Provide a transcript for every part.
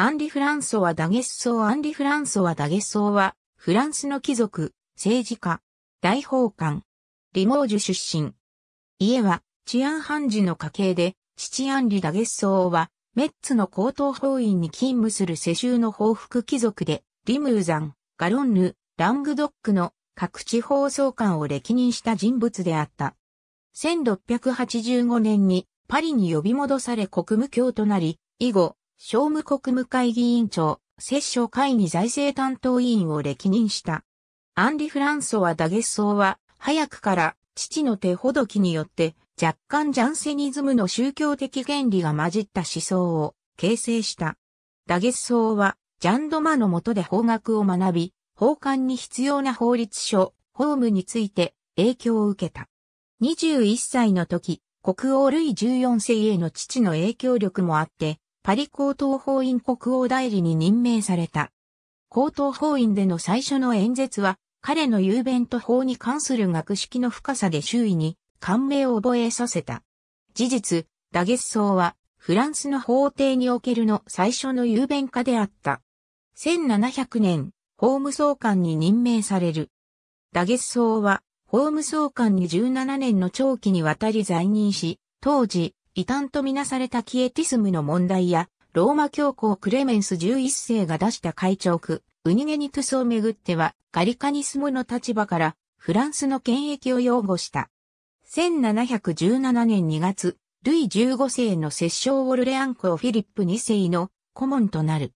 アンリ・フランソワ・ダゲッソーアンリ・フランソワ・ダゲッソーは、フランスの貴族、政治家、大法官、リモージュ出身。家は、治安判事の家系で、父アンリ・ダゲッソーは、メッツの高等法院に勤務する世襲の報復貴族で、リムーザン、ガロンヌ、ラングドックの各地方総監を歴任した人物であった。1685年にパリに呼び戻され国務卿となり、以後、商務国務会議員長、摂政会議財政担当委員を歴任した。アンリ・フランソワ・ダゲッソーは、早くから父の手ほどきによって若干ジャンセニズムの宗教的原理が混じった思想を形成した。ダゲッソーはジャンドマの下で法学を学び、法官に必要な法律書、法務について影響を受けた。21歳の時、国王ルイ14世への父の影響力もあって、パリ高等法院国王代理に任命された。高等法院での最初の演説は、彼の雄弁と法に関する学識の深さで周囲に感銘を覚えさせた。事実、ダゲッソーは、フランスの法廷におけるの最初の雄弁家であった。1700年、法務総監に任命される。ダゲッソーは、法務総監に17年の長期にわたり在任し、当時、異端とみなされたキエティスムの問題や、ローマ教皇クレメンス11世が出した会長区、ウニゲニトゥスをめぐっては、ガリカニスムの立場から、フランスの権益を擁護した。1717年2月、ルイ15世の摂政ォルレアンコ・フィリップ2世の顧問となる。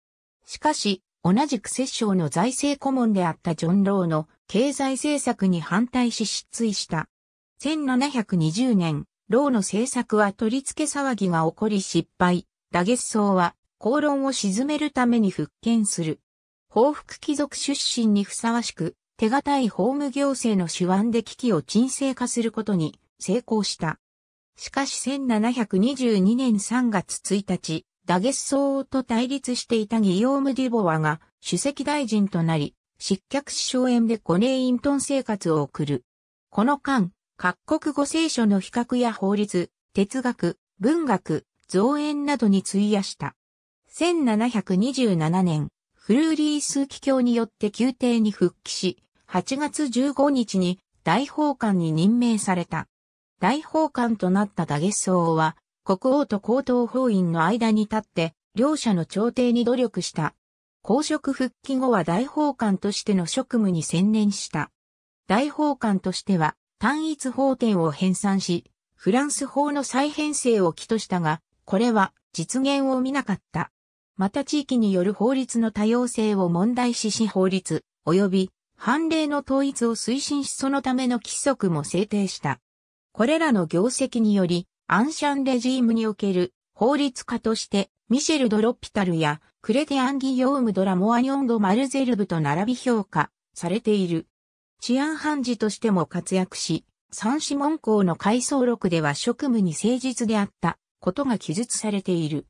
しかし、同じく摂政の財政顧問であったジョン・ローの経済政策に反対し失墜した。1720年、ローの政策は取り付け騒ぎが起こり失敗。打月層は、公論を沈めるために復権する。報復貴族出身にふさわしく、手堅い法務行政の手腕で危機を沈静化することに成功した。しかし1722年3月1日、打月層と対立していたギヨーム・デュボワが首席大臣となり、失脚死荘園で5年トン生活を送る。この間、各国語聖書の比較や法律、哲学、文学、造園などに費やした。1727年、フルーリース機教によって宮廷に復帰し、8月15日に大法官に任命された。大法官となったダゲッソーは、国王と高等法院の間に立って、両者の調停に努力した。公職復帰後は大法官としての職務に専念した。大法官としては、単一法典を編纂し、フランス法の再編成を起としたが、これは実現を見なかった。また地域による法律の多様性を問題視し法律、及び判例の統一を推進しそのための規則も制定した。これらの業績により、アンシャンレジームにおける法律家として、ミシェル・ドロッピタルやクレティアン・ギヨーム・ドラモアニョン・ド・マルゼルブと並び評価されている。治安判事としても活躍し、三子門校の回想録では職務に誠実であったことが記述されている。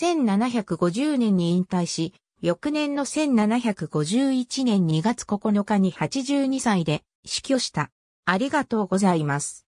1750年に引退し、翌年の1751年2月9日に82歳で死去した。ありがとうございます。